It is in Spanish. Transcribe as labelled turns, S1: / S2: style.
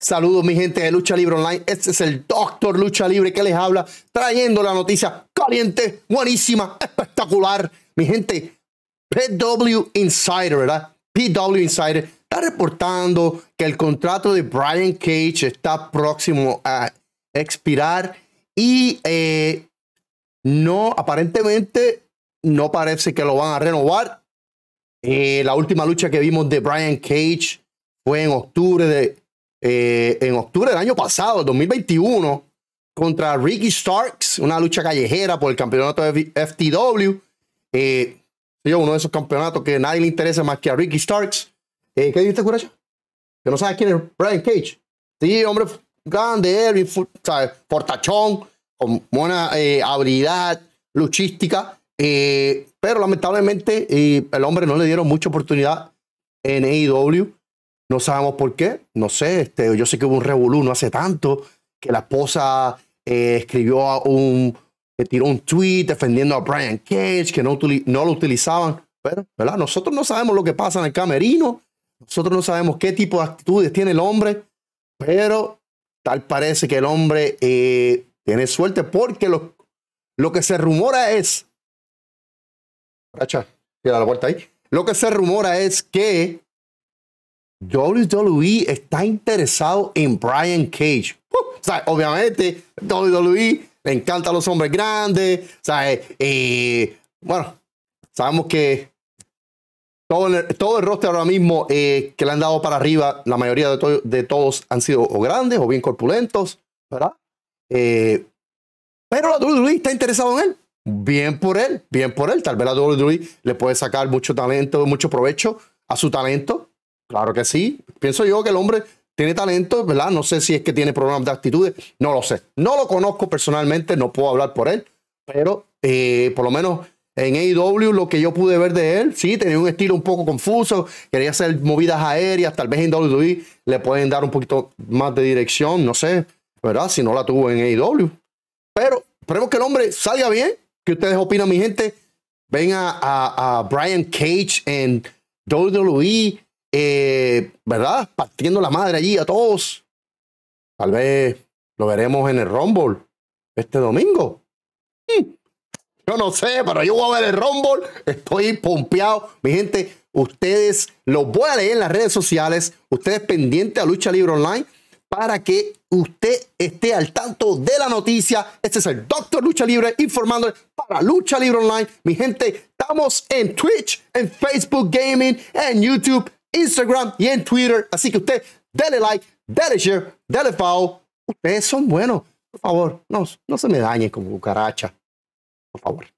S1: Saludos mi gente de Lucha Libre Online, este es el Doctor Lucha Libre que les habla, trayendo la noticia caliente, buenísima, espectacular. Mi gente, PW Insider, ¿verdad? PW Insider está reportando que el contrato de Brian Cage está próximo a expirar y eh, no, aparentemente no parece que lo van a renovar. Eh, la última lucha que vimos de Brian Cage fue en octubre de eh, en octubre del año pasado, 2021, contra Ricky Starks, una lucha callejera por el campeonato de FTW. Eh, uno de esos campeonatos que nadie le interesa más que a Ricky Starks. Eh, ¿Qué dices, Curacho? Que no sabes quién es Brian Cage. Sí, hombre grande, portachón, con buena habilidad luchística. pero lamentablemente el hombre no le dieron mucha oportunidad en AEW. No sabemos por qué, no sé, este, yo sé que hubo un revolú no hace tanto, que la esposa eh, escribió a un, tiró un tweet defendiendo a Brian Cage, que no, no lo utilizaban, pero, ¿verdad? Nosotros no sabemos lo que pasa en el camerino, nosotros no sabemos qué tipo de actitudes tiene el hombre, pero tal parece que el hombre eh, tiene suerte porque lo, lo que se rumora es, Racha, queda la vuelta ahí, lo que se rumora es que WWE está interesado en Brian Cage. Uh, sea, obviamente, WWE le encanta los hombres grandes. O eh, eh, bueno, sabemos que todo el, todo roster ahora mismo eh, que le han dado para arriba, la mayoría de, todos han sido grandes o bien corpulentos, ¿verdad? pero la WWE está interesado en él. Bien por él, bien por él. Tal vez la WWE le puede sacar mucho talento, mucho provecho a su talento Claro que sí. Pienso yo que el hombre tiene talento, ¿verdad? No sé si es que tiene problemas de actitudes, no lo sé. No lo conozco personalmente, no puedo hablar por él, pero eh, por lo menos en AEW lo que yo pude ver de él, sí, tenía un estilo un poco confuso, quería hacer movidas aéreas, tal vez en WWE le pueden dar un poquito más de dirección, no sé, ¿verdad? Si no la tuvo en AEW. Pero esperemos que el hombre salga bien. que ustedes opinan, mi gente? Ven a, a Brian Cage en WWE eh, ¿verdad? Partiendo la madre allí a todos. Tal vez lo veremos en el Rumble este domingo. Hmm. Yo no sé, pero yo voy a ver el Rumble. Estoy pompeado. Mi gente, ustedes lo voy a leer en las redes sociales. Ustedes pendiente a Lucha Libre Online para que usted esté al tanto de la noticia. Este es el Doctor Lucha Libre informándole para Lucha Libre Online. Mi gente, estamos en Twitch, en Facebook Gaming, en YouTube. Instagram y en Twitter. Así que usted dele like, dale share, dale follow. Ustedes son buenos. Por favor, no, no se me dañen como cucaracha. Por favor.